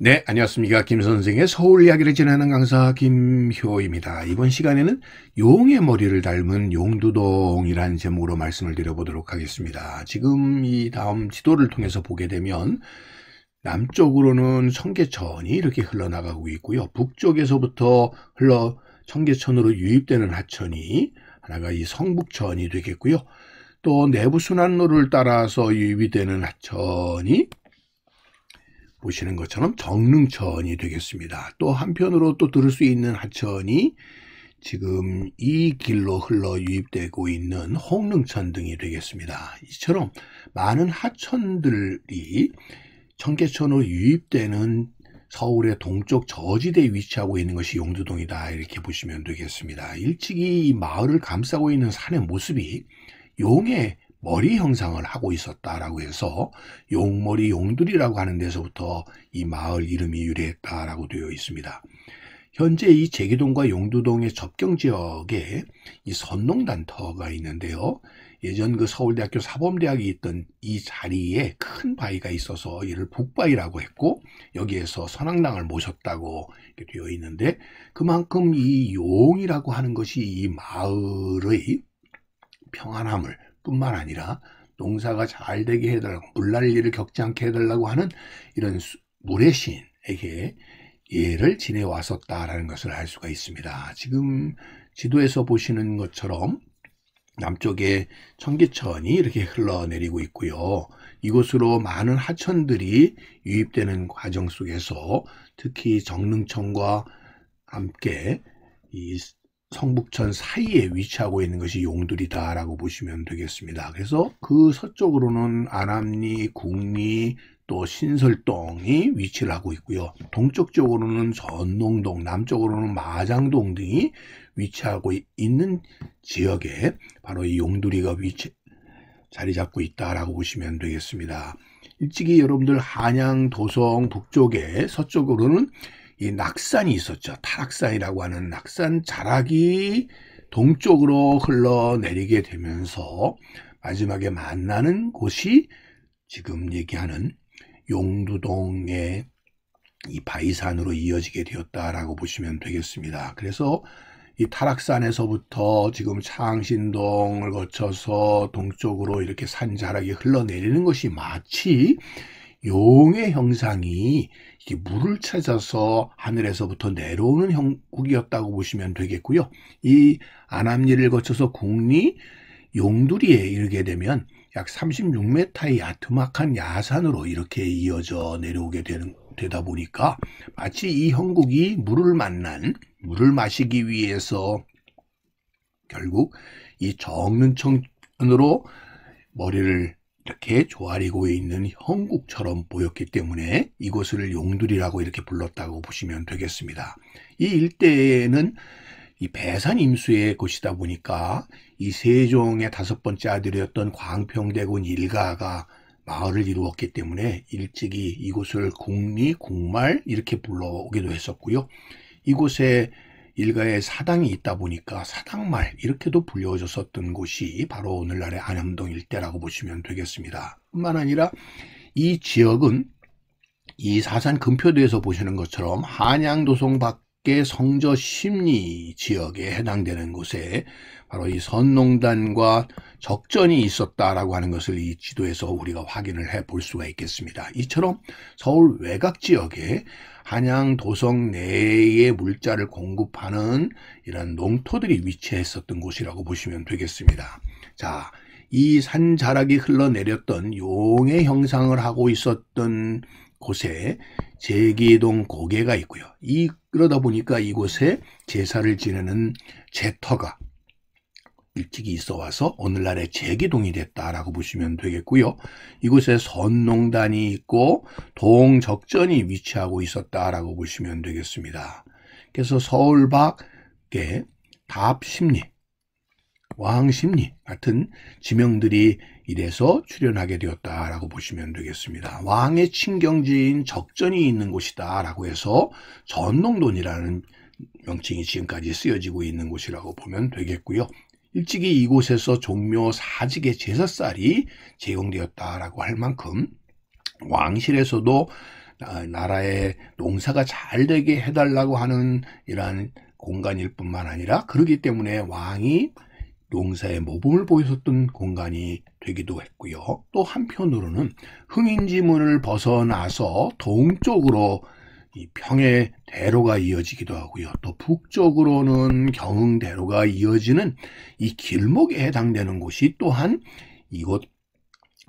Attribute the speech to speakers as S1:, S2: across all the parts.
S1: 네, 안녕하십니까. 김선생의 서울 이야기를 진행하는 강사 김효입니다. 이번 시간에는 용의 머리를 닮은 용두동이라는 제목으로 말씀을 드려보도록 하겠습니다. 지금 이 다음 지도를 통해서 보게 되면 남쪽으로는 청계천이 이렇게 흘러나가고 있고요. 북쪽에서부터 흘러 청계천으로 유입되는 하천이 하나가 이 성북천이 되겠고요. 또 내부 순환로를 따라서 유입이 되는 하천이 보시는 것처럼 정릉천이 되겠습니다. 또 한편으로 또 들을 수 있는 하천이 지금 이 길로 흘러 유입되고 있는 홍릉천 등이 되겠습니다. 이처럼 많은 하천들이 청계천으로 유입되는 서울의 동쪽 저지대에 위치하고 있는 것이 용두동이다 이렇게 보시면 되겠습니다. 일찍이 마을을 감싸고 있는 산의 모습이 용의 머리 형상을 하고 있었다라고 해서 용머리 용두리라고 하는 데서부터 이 마을 이름이 유래했다라고 되어 있습니다. 현재 이 제기동과 용두동의 접경 지역에 이 선농단터가 있는데요. 예전 그 서울대학교 사범대학이 있던 이 자리에 큰 바위가 있어서 이를 북바위라고 했고 여기에서 선악당을 모셨다고 되어 있는데 그만큼 이 용이라고 하는 것이 이 마을의 평안함을 뿐만 아니라 농사가 잘 되게 해달라고 물난리를 겪지 않게 해달라고 하는 이런 물의 신에게 예를 지내왔었다라는 것을 알 수가 있습니다. 지금 지도에서 보시는 것처럼 남쪽에 청계천이 이렇게 흘러내리고 있고요. 이곳으로 많은 하천들이 유입되는 과정 속에서 특히 정릉천과 함께 이 성북천 사이에 위치하고 있는 것이 용두리다라고 보시면 되겠습니다. 그래서 그 서쪽으로는 안암리, 국리, 또 신설동이 위치를 하고 있고요. 동쪽 쪽으로는 전농동, 남쪽으로는 마장동 등이 위치하고 있는 지역에 바로 이 용두리가 위치 자리 잡고 있다라고 보시면 되겠습니다. 일찍이 여러분들 한양 도성 북쪽에 서쪽으로는 이 낙산이 있었죠. 타락산이라고 하는 낙산 자락이 동쪽으로 흘러내리게 되면서 마지막에 만나는 곳이 지금 얘기하는 용두동의 이 바이산으로 이어지게 되었다라고 보시면 되겠습니다. 그래서 이 타락산에서부터 지금 창신동을 거쳐서 동쪽으로 이렇게 산자락이 흘러내리는 것이 마치 용의 형상이 이게 물을 찾아서 하늘에서부터 내려오는 형국이었다고 보시면 되겠고요. 이 아남리를 거쳐서 국리 용두리에 이르게 되면 약 36m의 야트막한 야산으로 이렇게 이어져 내려오게 되는, 되다 보니까 마치 이 형국이 물을 만난 물을 마시기 위해서 결국 이 정릉천으로 머리를 이렇게 조아리고 있는 형국처럼 보였기 때문에 이곳을 용두리라고 이렇게 불렀다고 보시면 되겠습니다. 이 일대에는 이 배산 임수의 곳이다 보니까 이 세종의 다섯 번째 아들이었던 광평대군 일가가 마을을 이루었기 때문에 일찍이 이곳을 국리, 국말 이렇게 불러오기도 했었고요. 이곳에 일가에 사당이 있다 보니까 사당말 이렇게도 불려졌었던 곳이 바로 오늘날의 안암동 일대라고 보시면 되겠습니다. 뿐만 아니라 이 지역은 이 사산 금표도에서 보시는 것처럼 한양도성 밖 각계 성저 심리 지역에 해당되는 곳에 바로 이 선농단과 적전이 있었다라고 하는 것을 이 지도에서 우리가 확인을 해 볼 수가 있겠습니다. 이처럼 서울 외곽 지역에 한양 도성 내에 물자를 공급하는 이런 농토들이 위치했었던 곳이라고 보시면 되겠습니다. 자, 이산 자락이 흘러내렸던 용의 형상을 하고 있었던 곳에 제기동 고개가 있고요. 이 그러다 보니까 이곳에 제사를 지내는 제터가 일찍이 있어 와서 오늘날의 제기동이 됐다라고 보시면 되겠고요. 이곳에 선농단이 있고 동적전이 위치하고 있었다라고 보시면 되겠습니다. 그래서 서울 밖에 답심리 왕심리 같은 지명들이 이래서 출연하게 되었다라고 보시면 되겠습니다. 왕의 친경지인 적전이 있는 곳이다라고 해서 전농돈이라는 명칭이 지금까지 쓰여지고 있는 곳이라고 보면 되겠고요. 일찍이 이곳에서 종묘 사직의 제사살이 제공되었다라고 할 만큼 왕실에서도 나라의 농사가 잘 되게 해달라고 하는 이러한 공간일 뿐만 아니라 그러기 때문에 왕이 농사의 모범을 보였었던 공간이 되기도 했고요. 또 한편으로는 흥인지문을 벗어나서 동쪽으로 평해 대로가 이어지기도 하고요. 또 북쪽으로는 경흥대로가 이어지는 이 길목에 해당되는 곳이 또한 이곳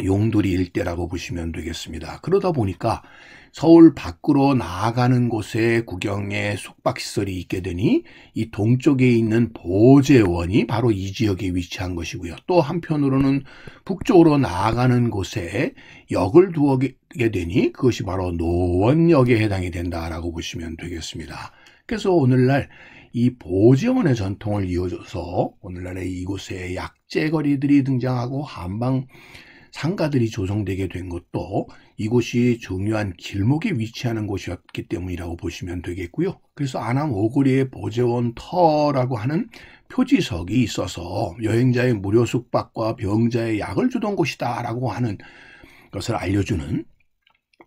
S1: 용돌이 일대라고 보시면 되겠습니다. 그러다 보니까 서울 밖으로 나아가는 곳에 구경의 숙박시설이 있게 되니 이 동쪽에 있는 보재원이 바로 이 지역에 위치한 것이고요. 또 한편으로는 북쪽으로 나아가는 곳에 역을 두게 되니 그것이 바로 노원역에 해당이 된다라고 보시면 되겠습니다. 그래서 오늘날 이 보재원의 전통을 이어줘서 오늘날의 이곳에 약재거리들이 등장하고 한방 상가들이 조성되게 된 것도 이곳이 중요한 길목에 위치하는 곳이었기 때문이라고 보시면 되겠고요. 그래서 안암 오거리의 보재원 터라고 하는 표지석이 있어서 여행자의 무료 숙박과 병자의 약을 주던 곳이다라고 하는 것을 알려주는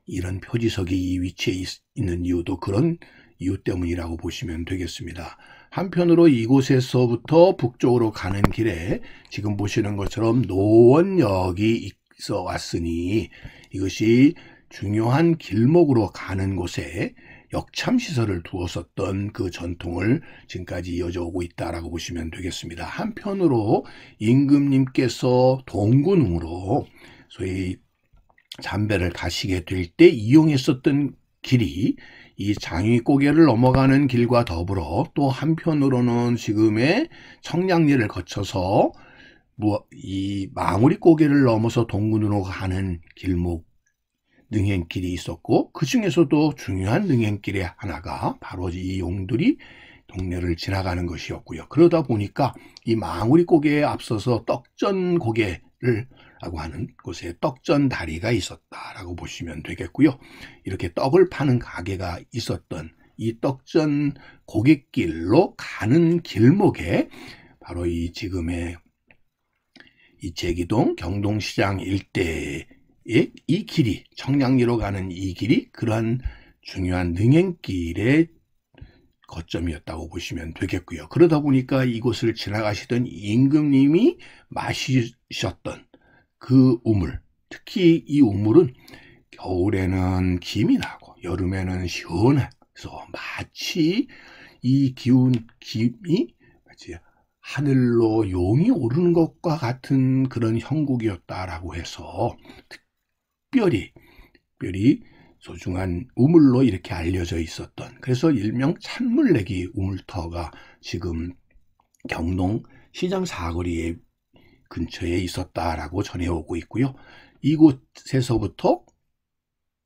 S1: 이런 표지석이 이 위치에 있, 는 이유도 그런 이유 때문이라고 보시면 되겠습니다. 한편으로 이곳에서부터 북쪽으로 가는 길에 지금 보시는 것처럼 노원역이 있어 왔으니 이것이 중요한 길목으로 가는 곳에 역참시설을 두었었던 그 전통을 지금까지 이어져 오고 있다라고 보시면 되겠습니다. 한편으로 임금님께서 동군으로 소위 잠배를 가시게 될 때 이용했었던 길이 이 장위 고개를 넘어가는 길과 더불어 또 한편으로는 지금의 청량리를 거쳐서 이마무리 고개를 넘어서 동군으로 가는 길목 능행길이 있었고 그 중에서도 중요한 능행길의 하나가 바로 이 용들이 동네를 지나가는 것이었고요. 그러다 보니까 이마무리 고개에 앞서서 떡전 고개를 라고 하는 곳에 떡전다리가 있었다라고 보시면 되겠고요. 이렇게 떡을 파는 가게가 있었던 이 떡전 고객길로 가는 길목에 바로 이 지금의 이 제기동 경동시장 일대의 이 길이 청량리로 가는 이 길이 그러한 중요한 능행길의 거점이었다고 보시면 되겠고요. 그러다 보니까 이곳을 지나가시던 임금님이 마시셨던 그 우물, 특히 이 우물은 겨울에는 김이 나고 여름에는 시원해서 마치 이 기운 김이 마치 하늘로 용이 오르는 것과 같은 그런 형국이었다라고 해서 특별히 특별히 소중한 우물로 이렇게 알려져 있었던 그래서 일명 찬물내기 우물터가 지금 경동 시장 사거리에 근처에 있었다라고 전해오고 있고요. 이곳에서부터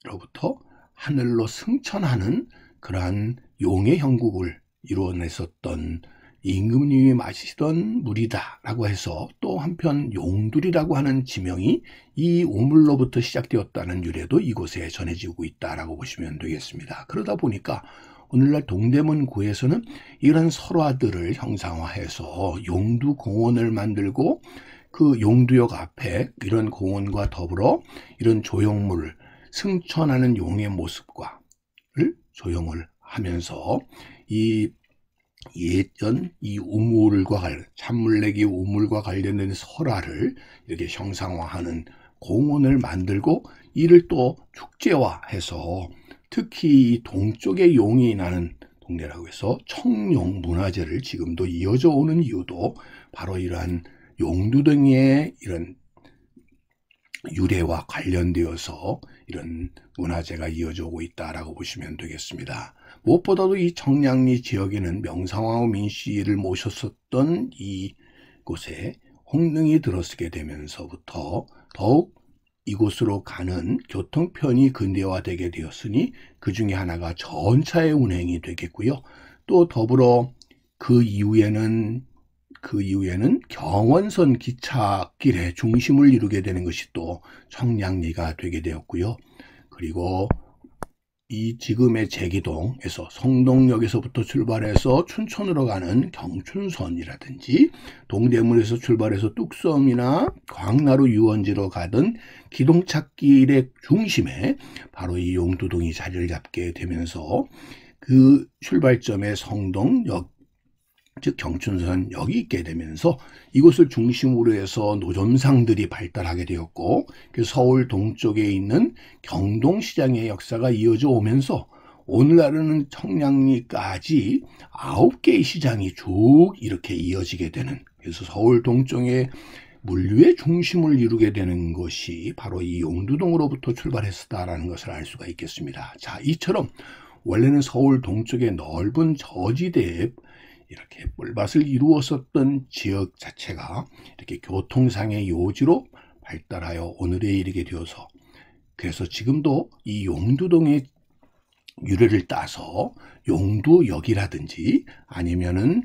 S1: 로부터 하늘로 승천하는 그러한 용의 형국을 이루어냈었던 임금님이 마시던 물이다라고 해서 또 한편 용두리라고 하는 지명이 이 우물로부터 시작되었다는 유래도 이곳에 전해지고 있다라고 보시면 되겠습니다. 그러다 보니까 오늘날 동대문구에서는 이런 설화들을 형상화해서 용두공원을 만들고 그 용두역 앞에 이런 공원과 더불어 이런 조형물을 승천하는 용의 모습과 를 조형을 하면서 이 예전 이 우물과 관련, 찬물내기 우물과 관련된 설화를 이렇게 형상화하는 공원을 만들고 이를 또 축제화해서 특히 이 동쪽의 용이 나는 동네라고 해서 청룡 문화재를 지금도 이어져 오는 이유도 바로 이러한 용두등이의 이런 유래와 관련되어서 이런 문화재가 이어져 오고 있다라고 보시면 되겠습니다. 무엇보다도 이 청량리 지역에는 명상왕후 민씨를 모셨었던 이곳에 홍릉이 들어서게 되면서부터 더욱 이곳으로 가는 교통편이 근대화되게 되었으니 그 중에 하나가 전차의 운행이 되겠고요. 또 더불어 그 이후에는 그 이후에는 경원선 기찻길의 중심을 이루게 되는 것이 또 청량리가 되게 되었고요. 그리고 이 지금의 제기동에서 성동역에서부터 출발해서 춘천으로 가는 경춘선이라든지 동대문에서 출발해서 뚝섬이나 광나루 유원지로 가던 기동찻길의 중심에 바로 이 용두동이 자리를 잡게 되면서 그 출발점의 성동역 즉 경춘선 여기 있게 되면서 이곳을 중심으로 해서 노점상들이 발달하게 되었고 그 서울 동쪽에 있는 경동시장의 역사가 이어져 오면서 오늘날에는 청량리까지 아홉 개의 시장이 쭉 이렇게 이어지게 되는 그래서 서울 동쪽의 물류의 중심을 이루게 되는 것이 바로 이 용두동으로부터 출발했었다라는 것을 알 수가 있겠습니다. 자, 이처럼 원래는 서울 동쪽의 넓은 저지대에 이렇게 꿀밭을 이루었었던 지역 자체가 이렇게 교통상의 요지로 발달하여 오늘에 이르게 되어서 그래서 지금도 이 용두동의 유래를 따서 용두역이라든지 아니면은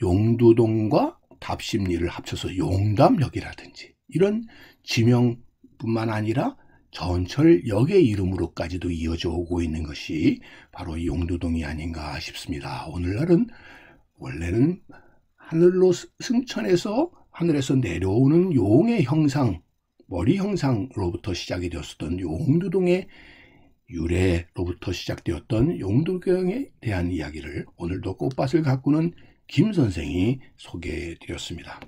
S1: 용두동과 답심리를 합쳐서 용담역이라든지 이런 지명뿐만 아니라 전철역의 이름으로까지도 이어져 오고 있는 것이 바로 용두동이 아닌가 싶습니다. 오늘날은 원래는 하늘로 승천해서 하늘에서 내려오는 용의 형상, 머리 형상으로부터 시작이 되었던 용두동의 유래로부터 시작되었던 용두경에 대한 이야기를 오늘도 꽃밭을 가꾸는 김 선생이 소개해 드렸습니다.